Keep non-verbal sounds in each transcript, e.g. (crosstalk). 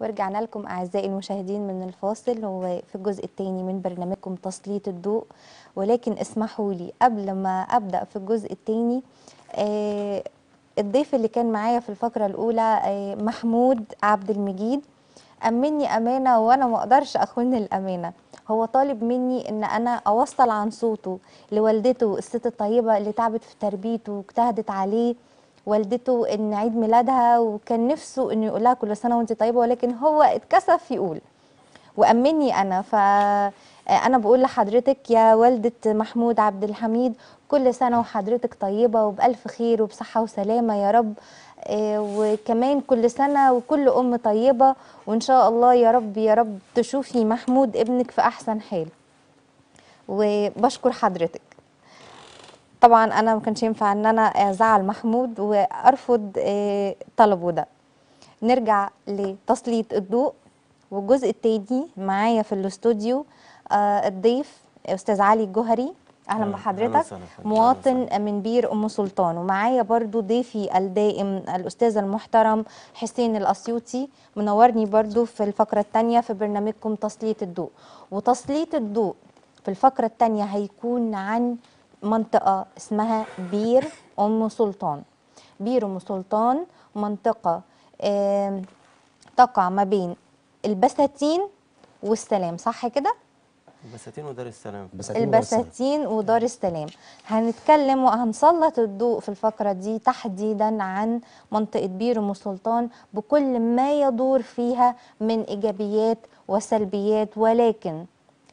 ورجعنا لكم أعزائي المشاهدين من الفاصل وفي الجزء الثاني من برنامجكم تسليط الضوء ولكن اسمحوا لي قبل ما أبدأ في الجزء الثاني آه الضيف اللي كان معايا في الفقرة الأولى آه محمود عبد المجيد أمني أمانة وأنا ما أقدرش أخون الأمانة هو طالب مني إن أنا أوصل عن صوته لوالدته الست الطيبة اللي تعبت في تربيته واجتهدت عليه والدته ان عيد ميلادها وكان نفسه انه يقولها كل سنه وانت طيبه ولكن هو اتكسف يقول وامني انا ف انا بقول لحضرتك يا والده محمود عبد الحميد كل سنه وحضرتك طيبه وبالف خير وبصحه وسلامه يا رب آه، وكمان كل سنه وكل ام طيبه وان شاء الله يا رب يا رب تشوفي محمود ابنك في احسن حال وبشكر حضرتك طبعا انا ما كانش ينفع ان انا ازعل محمود وارفض آه، طلبه ده نرجع لتسليط الضوء والجزء التاني معايا في الاستوديو آه، الضيف استاذ علي الجوهري اهلا بحضرتك مواطن من بير ام سلطان ومعايا برضو ضيفي الدائم الاستاذ المحترم حسين الاسيوطي منورني برضو في الفقره الثانيه في برنامجكم تسليط الضوء وتسليط الضوء في الفقره الثانيه هيكون عن منطقة اسمها بير أم سلطان بير أم سلطان منطقة تقع ما بين البساتين والسلام صح كده؟ البساتين ودار السلام البساتين ودار السلام هنتكلم وهنسلط الضوء في الفقرة دي تحديدا عن منطقة بير أم سلطان بكل ما يدور فيها من إيجابيات وسلبيات ولكن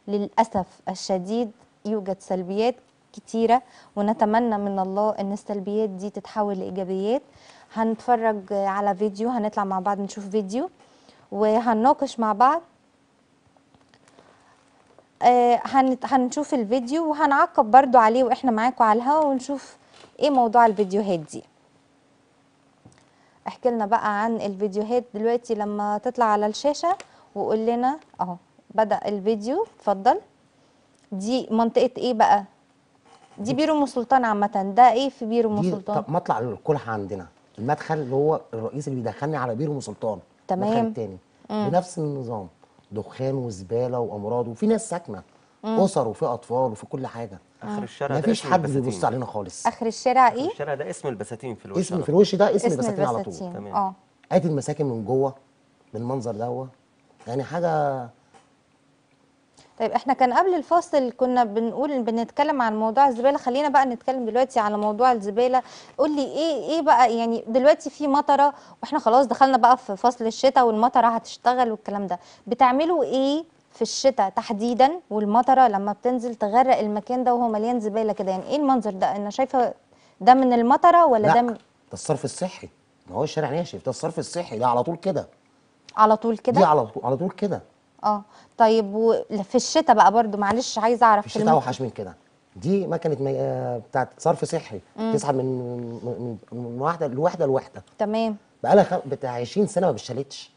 للأسف الشديد يوجد سلبيات كتيرة ونتمنى من الله ان السلبيات دي تتحول لإيجابيات هنتفرج على فيديو هنطلع مع بعض نشوف فيديو وهنناقش مع بعض آه، هنشوف الفيديو وهنعقب برضو عليه واحنا معاكم على الهواء ونشوف ايه موضوع الفيديوهات دي احكي لنا بقى عن الفيديوهات دلوقتي لما تطلع على الشاشة وقول لنا اهو بدأ الفيديو اتفضل دي منطقة ايه بقى دي بيرو ام سلطان عامه ده ايه في بيرو ام سلطان طب مطلع الكلحه عندنا المدخل اللي هو الرئيس اللي بيدخلني على بيرو ام سلطان تمام مدخل تاني مم. بنفس النظام دخان وزباله وامراض وفي ناس ساكنه اسر وفي اطفال وفي كل حاجه آه. اخر الشارع ده مفيش حد بيبص علينا خالص اخر الشارع ايه الشارع ده اسم البساتين في الوش اسم في الوش ده اسم, البساتين على طول تمام اه ادي المساكن من جوه بالمنظر ده هو يعني حاجه طيب احنا كان قبل الفاصل كنا بنقول بنتكلم عن موضوع الزباله خلينا بقى نتكلم دلوقتي على موضوع الزباله قول لي ايه ايه بقى يعني دلوقتي في مطره واحنا خلاص دخلنا بقى في فصل الشتاء والمطره هتشتغل والكلام ده بتعملوا ايه في الشتاء تحديدا والمطره لما بتنزل تغرق المكان ده وهو مليان زباله كده يعني ايه المنظر ده انا شايفه ده من المطره ولا ده ده الصرف الصحي ما هو الشارع ناشف ده الصرف الصحي ده على طول كده على طول كده دي على طول على طول كده اه طيب وفي الشتاء بقى برضو معلش عايزه اعرف في الشتاء اوحش من كده دي مكنه مي... آه، بتاعت صرف صحي تسحب من من, واحده لوحده لوحده تمام بقى لها بتاع 20 سنه ما بتشالتش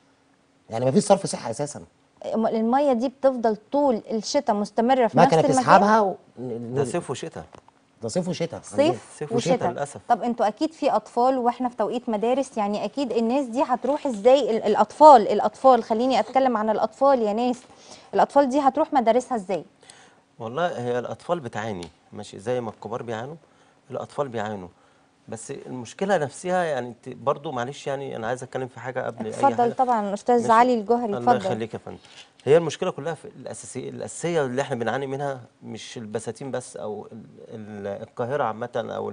يعني ما فيش صرف صحي اساسا الميه دي بتفضل طول الشتاء مستمره في نفس المكان مكنه تسحبها و... ده صيف وشتاء ده صيف وشتاء صيف, صيف وشتاء للاسف طب انتوا اكيد في اطفال واحنا في توقيت مدارس يعني اكيد الناس دي هتروح ازاي الاطفال الاطفال خليني اتكلم عن الاطفال يا ناس الاطفال دي هتروح مدارسها ازاي والله هي الاطفال بتعاني ماشي زي ما الكبار بيعانوا الاطفال بيعانوا بس المشكله نفسها يعني برضه معلش يعني انا عايز اتكلم في حاجه قبل اتفضل اي حاجه اتفضل طبعا استاذ علي الجوهري اتفضل الله يخليك يا فندم هي المشكله كلها في الأساسي الاساسيه اللي احنا بنعاني منها مش البساتين بس او القاهره عامه او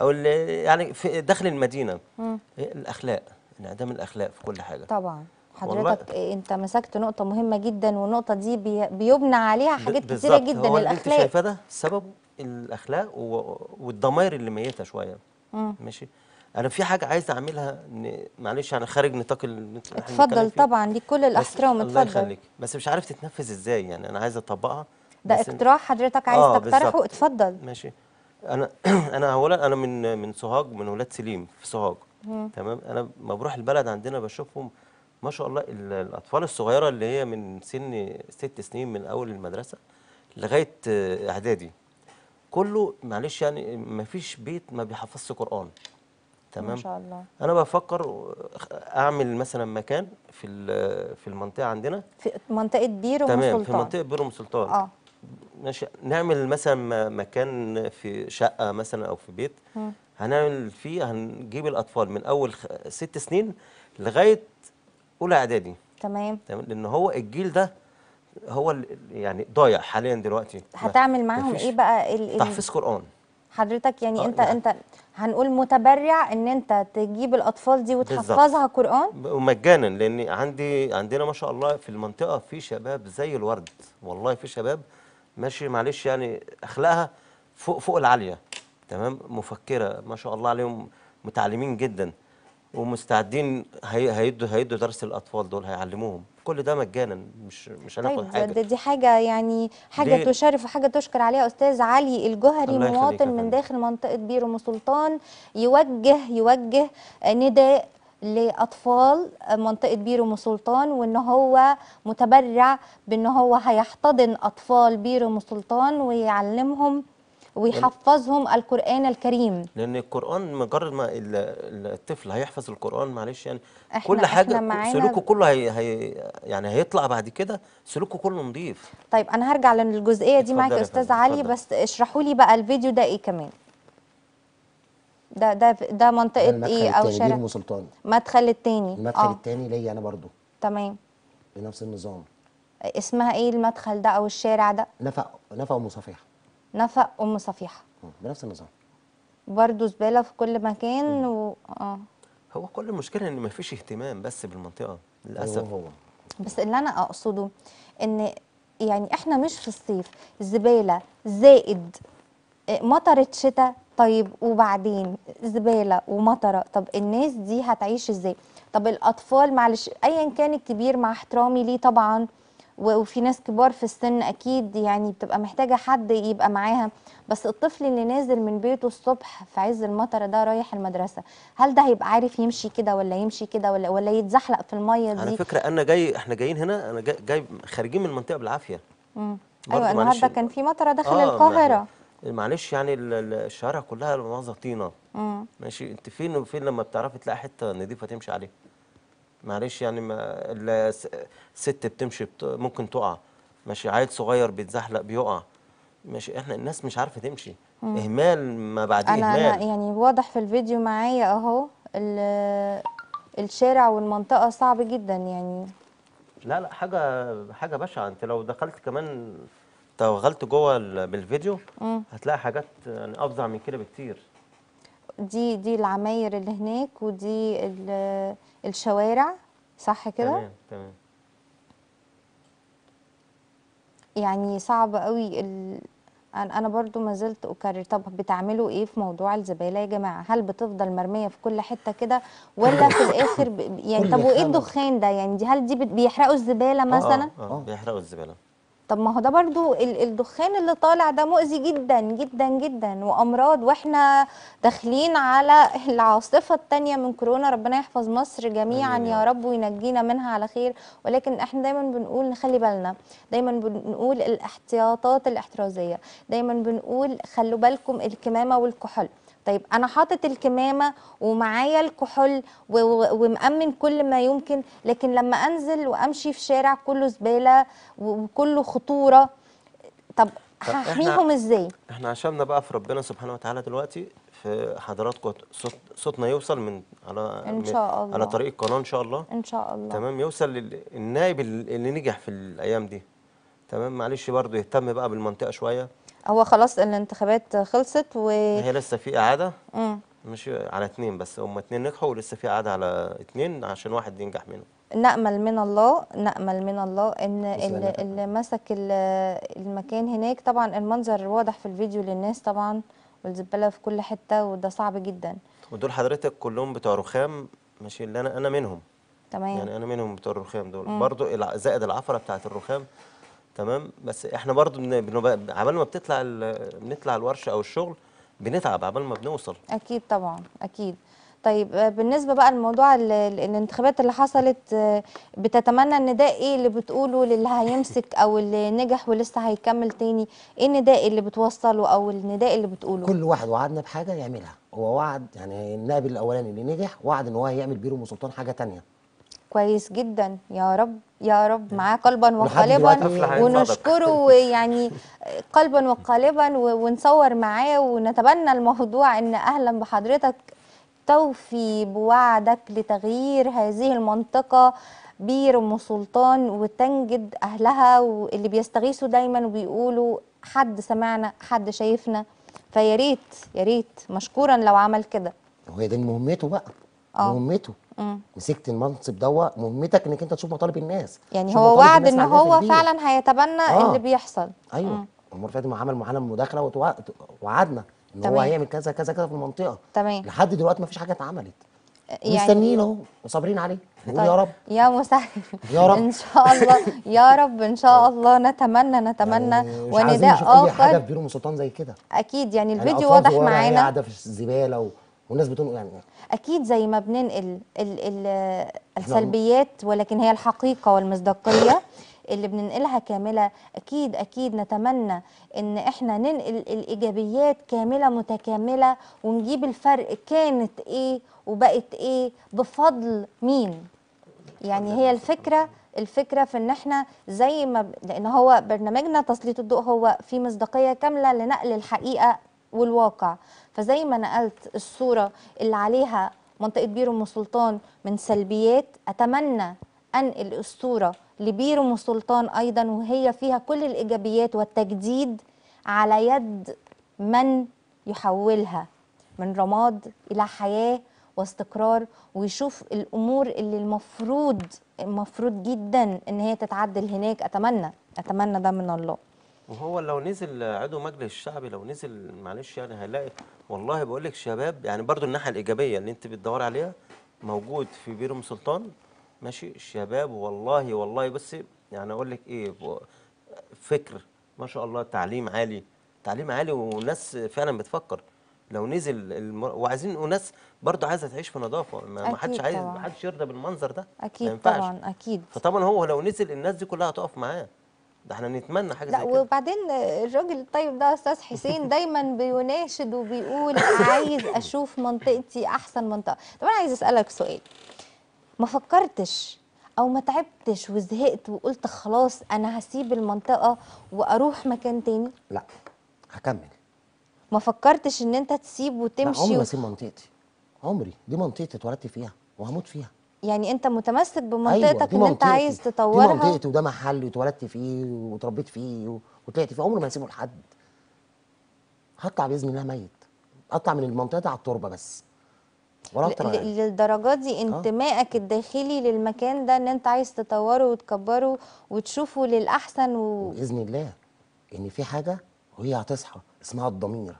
او يعني في داخل المدينه مم. الاخلاق انعدام الاخلاق في كل حاجه طبعا حضرتك والله. انت مسكت نقطه مهمه جدا والنقطه دي بي بيبنى عليها حاجات كتيره جدا هو الاخلاق اللي انت شايفاه ده سببه الاخلاق والضماير اللي ميته شويه ماشي انا في حاجه عايز اعملها ن... معلش يعني خارج نطاق اتفضل طبعا ليك كل الاحترام اتفضل الله يخليك بس مش عارف تتنفذ ازاي يعني انا عايز اطبقها ده اقتراح حضرتك عايز آه تقترحه اتفضل ماشي انا (clears throat) انا اولا انا من من سوهاج من ولاد سليم في سوهاج تمام انا ما بروح البلد عندنا بشوفهم ما شاء الله الاطفال الصغيره اللي هي من سن ست سنين من اول المدرسه لغايه اعدادي كله معلش يعني ما فيش بيت ما بيحفظش قران تمام ما شاء الله انا بفكر اعمل مثلا مكان في في المنطقه عندنا في منطقه بير ومسلطان سلطان تمام في منطقه بير ومسلطان سلطان اه ماشي نعمل مثلا مكان في شقه مثلا او في بيت م. هنعمل فيه هنجيب الاطفال من اول ست سنين لغايه اولى اعدادي تمام تمام لان هو الجيل ده هو يعني ضايع حاليا دلوقتي هتعمل معاهم ايه بقى ال... تحفيظ قران حضرتك يعني آه انت يعني. انت هنقول متبرع ان انت تجيب الاطفال دي وتحفظها بالزبط. قران مجانا لان عندي عندنا ما شاء الله في المنطقه في شباب زي الورد والله في شباب ماشي معلش يعني اخلاقها فوق فوق العاليه تمام مفكره ما شاء الله عليهم متعلمين جدا ومستعدين هيدوا هيدوا درس الاطفال دول هيعلموهم كل ده مجانا مش مش هناخد طيب حاجه ده دي حاجه يعني حاجه تشرف وحاجه تشكر عليها استاذ علي الجهري مواطن من داخل منطقه بير ام سلطان يوجه يوجه نداء لاطفال منطقه بير ام سلطان وان هو متبرع بان هو هيحتضن اطفال بير ام سلطان ويعلمهم ويحفظهم القرآن الكريم لأن القرآن مجرد ما الطفل هيحفظ القرآن معلش يعني كل حاجة إحنا سلوكه كله هي هي يعني هيطلع بعد كده سلوكه كله نضيف طيب أنا هرجع للجزئية دي معاك يا أستاذ علي بس اشرحوا لي بقى الفيديو ده إيه كمان ده ده ده منطقة إيه أو شارع مدخل سلطان مدخل التاني المدخل آه. التاني ليا أنا برضو تمام بنفس النظام اسمها إيه المدخل ده أو الشارع ده؟ نفق نفق ومصافحة نفق ام صفيحه بنفس النظام برضه زباله في كل مكان و... اه هو كل المشكله ان مفيش اهتمام بس بالمنطقه للاسف هو بس اللي انا اقصده ان يعني احنا مش في الصيف زباله زائد آه، مطرت شتاء طيب وبعدين زباله ومطره طب الناس دي هتعيش ازاي طب الاطفال معلش ايا كان الكبير مع احترامي ليه طبعا وفي ناس كبار في السن اكيد يعني بتبقى محتاجه حد يبقى معاها بس الطفل اللي نازل من بيته الصبح في عز المطر ده رايح المدرسه هل ده هيبقى عارف يمشي كده ولا يمشي كده ولا ولا يتزحلق في الميه دي على فكره انا جاي احنا جايين هنا انا جاي, جاي خارجين من المنطقه بالعافيه امم ايوه النهارده كان في مطره داخل آه القاهره معلش يعني الشارع كلها معظم طينه ماشي انت فين وفين لما بتعرفي تلاقي حته نظيفه تمشي عليها معلش يعني ما الست بتمشي بت... ممكن تقع ماشي عيل صغير بيتزحلق بيقع ماشي احنا الناس مش عارفه تمشي مم. اهمال ما بعد أنا اهمال أنا يعني واضح في الفيديو معايا اهو الشارع والمنطقه صعب جدا يعني لا لا حاجه حاجه بشعه انت لو دخلت كمان توغلت جوه بالفيديو مم. هتلاقي حاجات يعني افظع من كده بكتير دي دي العماير اللي هناك ودي الشوارع صح كده تمام تمام يعني صعب قوي ال... انا برضو ما زلت اكرر طب بتعملوا ايه في موضوع الزباله يا جماعه هل بتفضل مرميه في كل حته كده ولا في الاخر ب... يعني طب وايه الدخان ده يعني هل دي بيحرقوا الزباله آه، آه، مثلا اه بيحرقوا الزباله طب ما هو ده برضو الدخان اللي طالع ده مؤذي جدا جدا جدا وامراض واحنا داخلين على العاصفه الثانيه من كورونا ربنا يحفظ مصر جميعا يا رب وينجينا منها على خير ولكن احنا دايما بنقول نخلي بالنا دايما بنقول الاحتياطات الاحترازيه دايما بنقول خلوا بالكم الكمامه والكحول طيب انا حاطط الكمامه ومعايا الكحول ومأمن كل ما يمكن لكن لما انزل وامشي في شارع كله زباله وكله خطوره طب هحميهم ازاي احنا عشاننا بقى في ربنا سبحانه وتعالى دلوقتي في حضراتكم صوت صوتنا يوصل من على إن شاء الله. على طريق القناه ان شاء الله ان شاء الله تمام يوصل للنائب اللي نجح في الايام دي تمام معلش برضه يهتم بقى بالمنطقه شويه هو خلاص الانتخابات خلصت و هي لسه في اعاده امم مش على اثنين بس هم اثنين نجحوا ولسه في اعاده على اثنين عشان واحد ينجح منهم نأمل من الله نأمل من الله إن اللي, مسك المكان هناك طبعا المنظر واضح في الفيديو للناس طبعا والزبالة في كل حتة وده صعب جدا ودول حضرتك كلهم بتوع رخام ماشي اللي أنا أنا منهم تمام يعني أنا منهم بتوع الرخام دول برضه زائد العفرة بتاعت الرخام تمام بس احنا برضو عبال ما بتطلع بنطلع الورشه او الشغل بنتعب عبال ما بنوصل اكيد طبعا اكيد طيب آه، بالنسبه بقى لموضوع الانتخابات اللي حصلت آه، بتتمنى النداء ايه اللي بتقوله للي هيمسك او اللي نجح ولسه هيكمل تاني ايه النداء اللي بتوصله او النداء اللي بتقوله كل واحد وعدنا بحاجه يعملها هو وعد يعني النائب الاولاني اللي نجح وعد ان هو هيعمل بيرو سلطان حاجه تانية كويس جدا يا رب يا رب معاه قلبا وقالبا يعني ونشكره يعني قلبا وقالبا ونصور معاه ونتبنى الموضوع ان اهلا بحضرتك توفي بوعدك لتغيير هذه المنطقه بير ام سلطان وتنجد اهلها واللي بيستغيثوا دايما وبيقولوا حد سمعنا حد شايفنا فيا ريت يا ريت مشكورا لو عمل كده هو ده مهمته بقى آه. مهمته مم. مسكت المنصب دوت مهمتك انك انت تشوف مطالب الناس يعني هو وعد ان هو فعلا هيتبنى آه. اللي بيحصل ايوه مم. المره اللي فاتت عمل معانا مداخله ووعدنا ان هو هيعمل كذا كذا كذا في المنطقه تمام لحد دلوقتي ما فيش حاجه اتعملت آه، يعني مستنيين اهو وصابرين عليه طيب. يا رب يا مسهل يا رب (laughs) ان شاء الله يا رب ان شاء طيب. الله نتمنى نتمنى يعني ونداء اخر اي حاجه في بيرو سلطان زي كده اكيد يعني, يعني الفيديو يعني واضح معانا قاعده في الزباله و... والناس بتنقل عن يعني. ايه اكيد زي ما بننقل الـ الـ السلبيات ولكن هي الحقيقه والمصداقيه اللي بننقلها كامله اكيد اكيد نتمنى ان احنا ننقل الايجابيات كامله متكامله ونجيب الفرق كانت ايه وبقت ايه بفضل مين يعني هي الفكره الفكره في ان احنا زي ما لان هو برنامجنا تسليط الضوء هو في مصداقيه كامله لنقل الحقيقه والواقع فزي ما نقلت الصورة اللي عليها منطقة بيرو مسلطان من سلبيات أتمنى أنقل الصورة لبيرو مسلطان أيضا وهي فيها كل الإيجابيات والتجديد على يد من يحولها من رماد إلى حياة واستقرار ويشوف الامور اللي المفروض المفروض جدا ان هي تتعدل هناك اتمنى اتمنى ده من الله وهو لو نزل عضو مجلس الشعبي لو نزل معلش يعني هيلاقي والله بقول لك شباب يعني برضو الناحيه الايجابيه اللي انت بتدور عليها موجود في بير ام سلطان ماشي الشباب والله والله بس يعني اقول لك ايه فكر ما شاء الله تعليم عالي تعليم عالي وناس فعلا بتفكر لو نزل المر... وعايزين وناس برضو عايزه تعيش في نظافه ما حدش عايز ما حدش يرضى بالمنظر ده اكيد طبعا اكيد فطبعا هو لو نزل الناس دي كلها هتقف معاه ده احنا نتمنى حاجه زي كده لا وبعدين الراجل الطيب ده استاذ حسين دايما بيناشد وبيقول عايز اشوف منطقتي احسن منطقه طب انا عايز اسالك سؤال ما فكرتش او ما تعبتش وزهقت وقلت خلاص انا هسيب المنطقه واروح مكان تاني لا هكمل ما فكرتش ان انت تسيب وتمشي لا عمري و... اسيب منطقتي عمري دي منطقتي اتولدت فيها وهموت فيها يعني انت متمسك أيوة، بمنطقتك أيوة ان انت عايز تطورها دي منطقتي وده محلي واتولدت فيه واتربيت فيه وطلعت فيه عمري ما هسيبه لحد هطلع باذن الله ميت اطلع من المنطقه دي على التربه بس ولا اكتر يعني. للدرجه دي آه. انتمائك آه. الداخلي للمكان ده ان انت عايز تطوره وتكبره وتشوفه للاحسن و... باذن الله ان في حاجه وهي هتصحى اسمها الضمير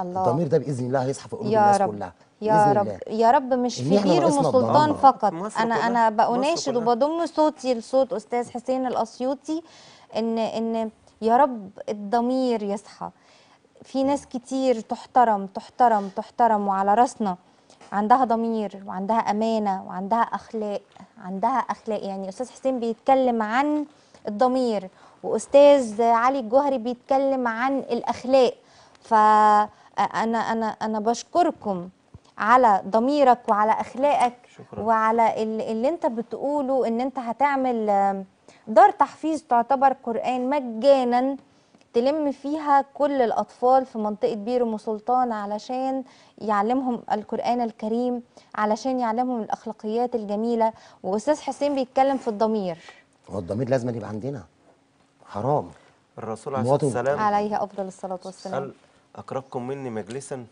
الله الضمير ده باذن الله هيصحى في قلوب الناس رب. كلها يا رب يا رب مش في بيرو وسلطان فقط انا انا بأناشد وبضم صوتي لصوت استاذ حسين الاسيوطي ان ان يا رب الضمير يصحى في ناس كتير تحترم تحترم تحترم وعلى راسنا عندها ضمير وعندها امانه وعندها اخلاق عندها اخلاق يعني استاذ حسين بيتكلم عن الضمير واستاذ علي الجوهري بيتكلم عن الاخلاق فانا انا انا بشكركم على ضميرك وعلى اخلاقك شكرا. وعلى اللي انت بتقوله ان انت هتعمل دار تحفيظ تعتبر قران مجانا تلم فيها كل الاطفال في منطقه بير ام سلطان علشان يعلمهم القران الكريم علشان يعلمهم الاخلاقيات الجميله واستاذ حسين بيتكلم في الضمير هو الضمير لازم يبقى عندنا حرام الرسول عليه الصلاه والسلام عليه افضل الصلاه والسلام اقربكم مني مجلسا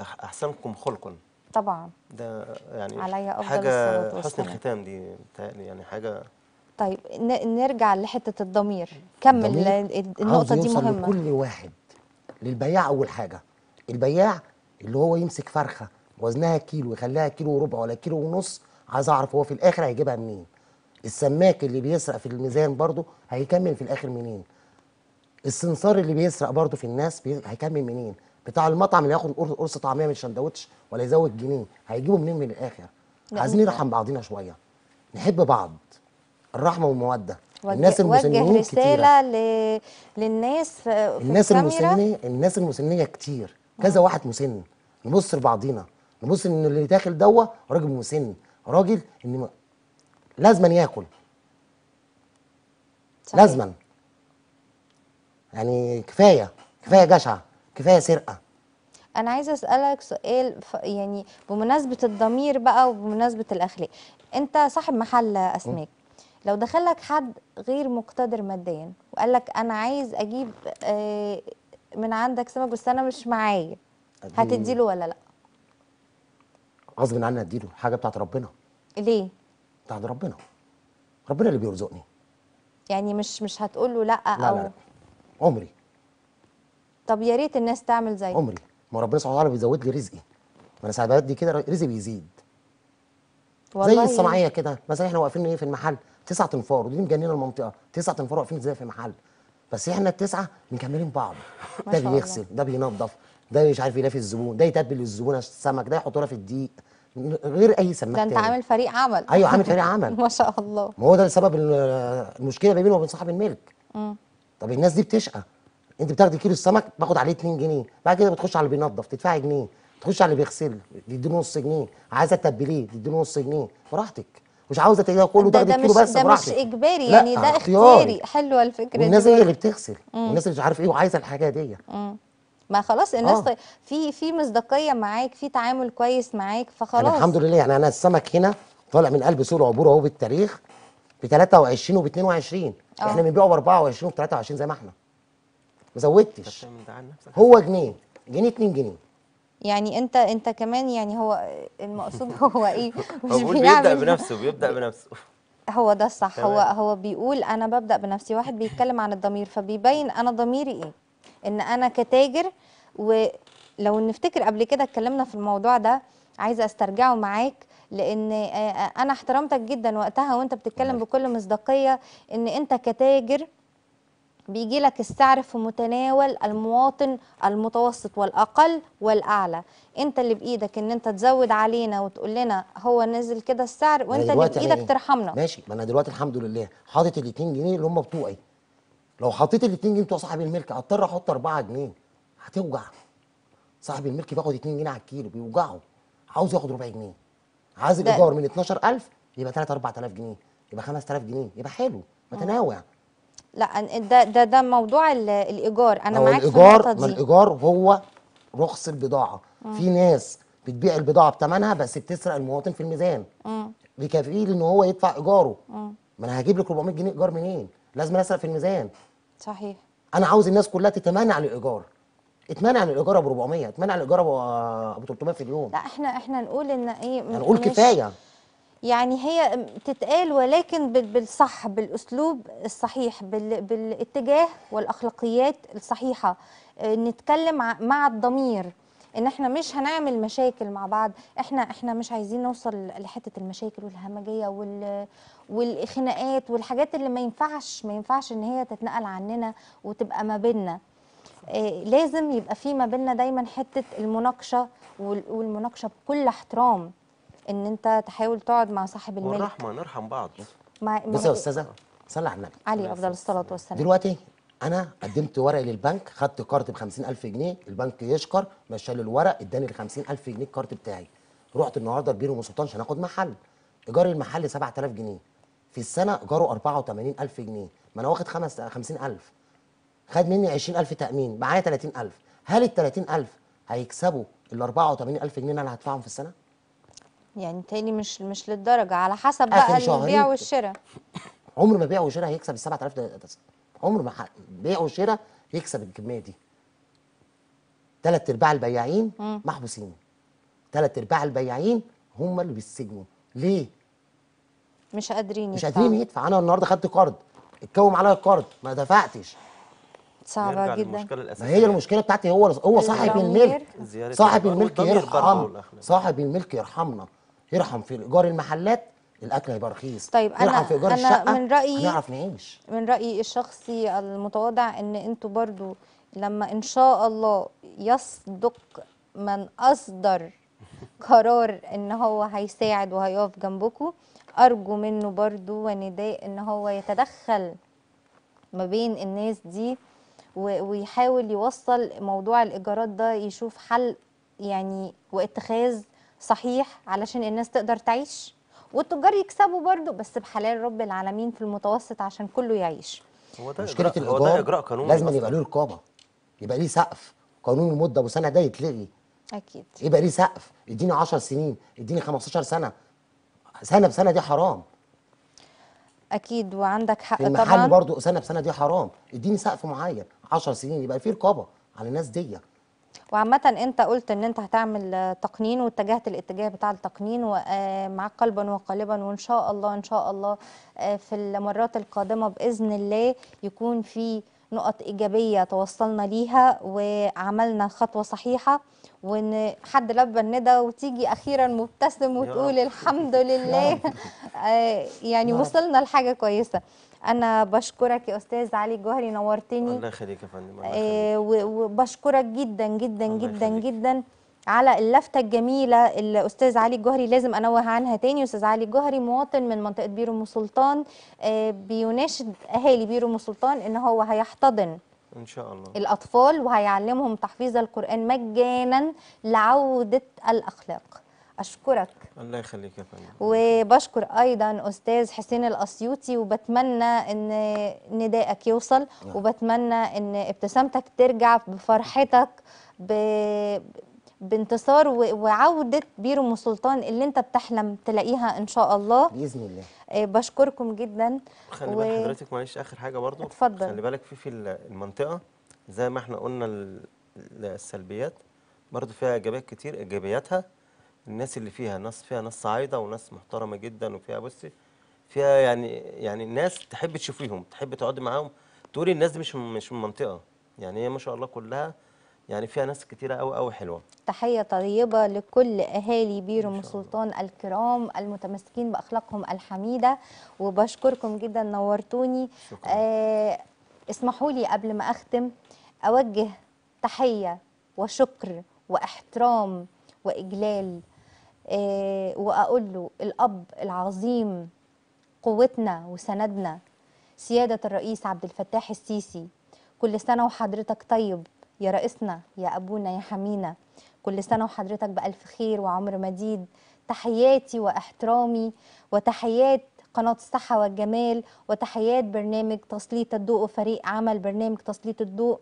احسنكم خلقا طبعا ده يعني علي افضل حاجه حسن الختام دي يعني حاجه طيب نرجع لحته الضمير كمل الضمير النقطه دي مهمه كل واحد للبياع اول حاجه البياع اللي هو يمسك فرخه وزنها كيلو يخليها كيلو وربع ولا كيلو ونص عايز اعرف هو في الاخر هيجيبها منين السماك اللي بيسرق في الميزان برضو هيكمل في الاخر منين السنسار اللي بيسرق برضو في الناس هيكمل منين بتاع المطعم اللي هياخد قرص طعميه من سندوتش ولا يزود جنيه هيجيبه منين من الاخر عايزين نرحم بعضينا شويه نحب بعض الرحمه والموده الناس المسنين رساله ل... للناس في الناس المسنه الناس المسنيه كتير كذا واحد مسن نبص لبعضينا نبص ان اللي داخل دوا راجل مسن راجل ان لازما ياكل صحيح. لازما يعني كفايه كفايه جشع كفايه سرقه انا عايزه اسالك سؤال يعني بمناسبه الضمير بقى وبمناسبه الاخلاق انت صاحب محل اسماك لو دخلك حد غير مقتدر ماديا وقال لك انا عايز اجيب آه، من عندك سمك بس انا مش معايا هتديله ولا لا غصب عني اديله حاجه بتاعت ربنا ليه بتاعت ربنا ربنا اللي بيرزقني يعني مش مش هتقول له لا, لا او لا لا. عمري طب يا ريت الناس تعمل زيك عمري ما ربنا سبحانه وتعالى بيزود لي رزقي ما انا ساعات بدي كده رزقي بيزيد والله زي الصناعيه كده مثلا احنا واقفين ايه في المحل تسعة تنفار ودي مجننه المنطقه تسعة تنفار واقفين ازاي في المحل بس احنا التسعه مكملين بعض ده بيغسل ده بينظف ده مش عارف ينافي الزبون ده يتبل الزبون السمك ده يحطه لها في الضيق غير اي سماك ده انت عامل فريق عمل ايوه عامل فريق (laughs) عمل ما شاء الله ما هو ده سبب المشكله ما بينه وبين صاحب الملك طب الناس دي بتشقى انت بتاخدي كيلو السمك باخد عليه 2 جنيه بعد كده بتخش على اللي بينظف تدفعي جنيه تخش على اللي بيغسل تدي نص جنيه عايزه تتبليه تدي نص جنيه براحتك مش عاوزه تديها كله ده, ده مش بس ده مش اجباري يعني ده اختياري حلوه الفكره دي الناس هي اللي بتغسل والناس مش عارف ايه وعايزه الحاجه دي مم. ما خلاص الناس آه. في في مصداقيه معاك في تعامل كويس معاك فخلاص يعني الحمد لله يعني انا السمك هنا طالع من قلب سوق العبور اهو بالتاريخ ب 23 وب 22 احنا بنبيعه ب 24 وب 23 زي ما احنا ما زودتش هو جنيه جنيه 2 جنيه يعني انت انت كمان يعني هو المقصود (laughs) هو ايه (laughs) مش هو بيبدا بنفسه بيبدا بنفسه هو ده الصح هو هو بيقول انا ببدا بنفسي واحد بيتكلم عن الضمير فبيبين انا ضميري ايه ان انا كتاجر ولو نفتكر قبل كده اتكلمنا في الموضوع ده عايزه استرجعه معاك لان آه، آه، انا احترمتك جدا وقتها وانت بتتكلم بكل مصداقيه ان انت كتاجر بيجي لك السعر في متناول المواطن المتوسط والأقل والأعلى أنت اللي بإيدك أن أنت تزود علينا وتقول لنا هو نزل كده السعر وأنت اللي بإيدك إيه؟ ترحمنا ماشي ما أنا دلوقتي الحمد لله حاطط ال 2 جنيه اللي هم بتوعي لو حطيت ال 2 جنيه بتوع صاحب الملك هضطر أحط 4 جنيه هتوجع صاحب الملك بياخد 2 جنيه على الكيلو بيوجعه عاوز ياخد ربع جنيه عايز الإيجار من 12000 يبقى 3 4000 جنيه يبقى 5000 جنيه يبقى حلو متناول لا ده ده ده موضوع الايجار انا معاك الإيجار في النقطه دي ما الايجار هو رخص البضاعه مم. في ناس بتبيع البضاعه بثمنها بس بتسرق المواطن في الميزان بكفيل ان هو يدفع ايجاره ما انا هجيب لك 400 جنيه ايجار منين لازم اسرق في الميزان صحيح انا عاوز الناس كلها تتمانع الايجار اتمنع عن الايجار ابو 400 اتمنع عن الايجار ابو 300 في اليوم لا احنا احنا نقول ان ايه هنقول كفايه يعني هي تتقال ولكن بالصح بالاسلوب الصحيح بالاتجاه والاخلاقيات الصحيحه آه، نتكلم مع الضمير ان احنا مش هنعمل مشاكل مع بعض احنا احنا مش عايزين نوصل لحته المشاكل والهمجيه وال والخناقات والحاجات اللي ما ينفعش ما ينفعش ان هي تتنقل عننا وتبقى ما بيننا آه لازم يبقى في ما بيننا دايما حته المناقشه والمناقشه بكل احترام ان انت تحاول تقعد مع صاحب الملك والرحمه نرحم بعض بص بصي يا استاذه صلي على النبي عليه افضل الصلاه والسلام دلوقتي انا قدمت ورقي للبنك خدت كارت ب 50000 جنيه البنك يشكر مشى لي الورق اداني ال 50000 جنيه الكارت بتاعي رحت النهارده لبير ومسلطان عشان اخد محل ايجار المحل 7000 جنيه في السنه ايجاره 84000 جنيه ما انا واخد 50000 خد مني 20000 تامين معايا 30000 هل ال 30000 هيكسبوا ال 84000 جنيه اللي انا هدفعهم في السنه يعني تاني مش مش للدرجه على حسب بقى البيع والشراء عمر ما بيع وشراء هيكسب ال 7000 ده عمر ما بيع وشراء يكسب الكميه دي ثلاث ارباع البياعين محبوسين ثلاث ارباع البياعين هم اللي بيتسجنوا ليه مش قادرين مش قادرين يدفع انا النهارده خدت قرض اتكوم عليا القرض ما دفعتش صعبه جدا ما هي المشكله بتاعتي هو هو صاحب الملك صاحب الملك يرحم صاحب الملك يرحمنا يرحم في ايجار المحلات الاكل هيبقى رخيص طيب انا في ايجار الشقه من رايي هنعرف نعيش من رايي الشخصي المتواضع ان انتوا برضو لما ان شاء الله يصدق من اصدر قرار ان هو هيساعد وهيقف جنبكم ارجو منه برضو ونداء ان هو يتدخل ما بين الناس دي ويحاول يوصل موضوع الايجارات ده يشوف حل يعني واتخاذ صحيح علشان الناس تقدر تعيش والتجار يكسبوا برضه بس بحلال رب العالمين في المتوسط عشان كله يعيش هو ده مشكله الإجار هو ده اجراء قانوني لازم يبقى له القامه يبقى ليه سقف قانون المده ابو سنه ده يتلغي اكيد يبقى ليه سقف اديني 10 سنين اديني 15 سنه سنه بسنه دي حرام اكيد وعندك حق طبعا المحل برضه سنه بسنه دي حرام اديني سقف معين 10 سنين يبقى في رقابه على الناس ديت وعامة انت قلت ان انت هتعمل تقنين واتجهت الاتجاه بتاع التقنين آه، معاك قلبا وقالبا وان شاء الله ان شاء الله آه، في المرات القادمة باذن الله يكون في نقط ايجابيه توصلنا ليها وعملنا خطوه صحيحه وان حد لبى الندى وتيجي اخيرا مبتسم وتقول الحمد (laughs) لله (laughs) آه، يعني وصلنا لحاجه كويسه انا بشكرك يا استاذ علي جوهري نورتني الله يخليك يا فندم آه، وبشكرك جدا جدا جدا جدا على اللفته الجميله اللي استاذ علي الجوهري لازم انوه عنها تاني استاذ علي الجوهري مواطن من منطقه بيرو ام سلطان آه، بيناشد اهالي بيرو ام سلطان ان هو هيحتضن ان شاء الله الاطفال وهيعلمهم تحفيظ القران مجانا لعوده الاخلاق اشكرك الله يخليك يا فندم وبشكر ايضا استاذ حسين الاسيوطي وبتمنى ان ندائك يوصل نعم. وبتمنى ان ابتسامتك ترجع بفرحتك ب... بانتصار وعوده بيرم سلطان اللي انت بتحلم تلاقيها ان شاء الله باذن الله آه، بشكركم جدا خلي و... بالك حضرتك معلش اخر حاجه برضو اتفضل خلي بالك في في المنطقه زي ما احنا قلنا السلبيات برضو فيها ايجابيات كتير ايجابياتها الناس اللي فيها ناس فيها ناس صعايده وناس محترمه جدا وفيها بصي فيها يعني يعني ناس تحب تشوفيهم تحب تقعدي معاهم تقولي الناس دي مش مش من منطقه يعني هي ما شاء الله كلها يعني فيها ناس كتيرة أو أو حلوة تحية طيبة لكل أهالي بيرم سلطان الكرام المتمسكين بأخلاقهم الحميدة وبشكركم جدا نورتوني شكرا. آه اسمحوا لي قبل ما أختم أوجه تحية وشكر واحترام وإجلال آه وأقول له الأب العظيم قوتنا وسندنا سيادة الرئيس عبد الفتاح السيسي كل سنة وحضرتك طيب يا رئيسنا يا أبونا يا حمينا كل سنة وحضرتك بألف خير وعمر مديد تحياتي واحترامي وتحيات قناة الصحة والجمال وتحيات برنامج تسليط الضوء وفريق عمل برنامج تسليط الضوء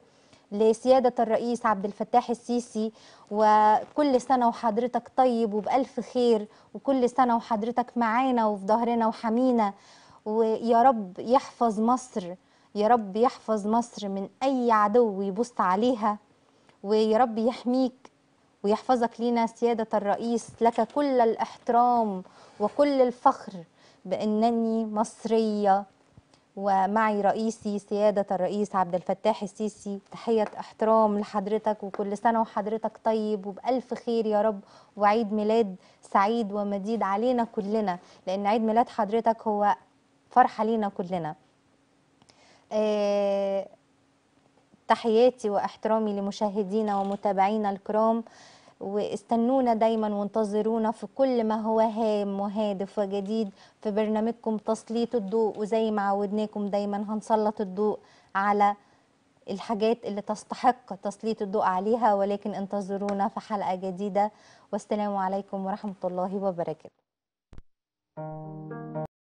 لسيادة الرئيس عبد الفتاح السيسي وكل سنة وحضرتك طيب وبألف خير وكل سنة وحضرتك معانا وفي ظهرنا وحمينا ويا رب يحفظ مصر يا رب يحفظ مصر من أي عدو يبص عليها ويا رب يحميك ويحفظك لينا سيادة الرئيس لك كل الاحترام وكل الفخر بأنني مصرية ومعي رئيسي سيادة الرئيس عبد الفتاح السيسي تحية احترام لحضرتك وكل سنة وحضرتك طيب وبألف خير يا رب وعيد ميلاد سعيد ومديد علينا كلنا لأن عيد ميلاد حضرتك هو فرحة لينا كلنا آه، تحياتي واحترامي لمشاهدينا ومتابعينا الكرام واستنونا دايما وانتظرونا في كل ما هو هام وهادف وجديد في برنامجكم تسليط الضوء وزي ما عودناكم دايما هنسلط الضوء على الحاجات اللي تستحق تسليط الضوء عليها ولكن انتظرونا في حلقة جديدة والسلام عليكم ورحمة الله وبركاته